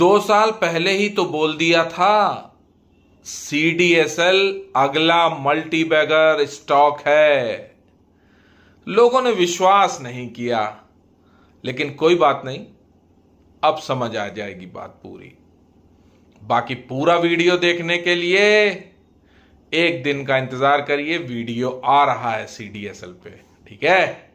दो साल पहले ही तो बोल दिया था सी डी एस एल अगला मल्टी बैगर स्टॉक है लोगों ने विश्वास नहीं किया लेकिन कोई बात नहीं अब समझ आ जाएगी बात पूरी बाकी पूरा वीडियो देखने के लिए एक दिन का इंतजार करिए वीडियो आ रहा है सी डी एस एल पे ठीक है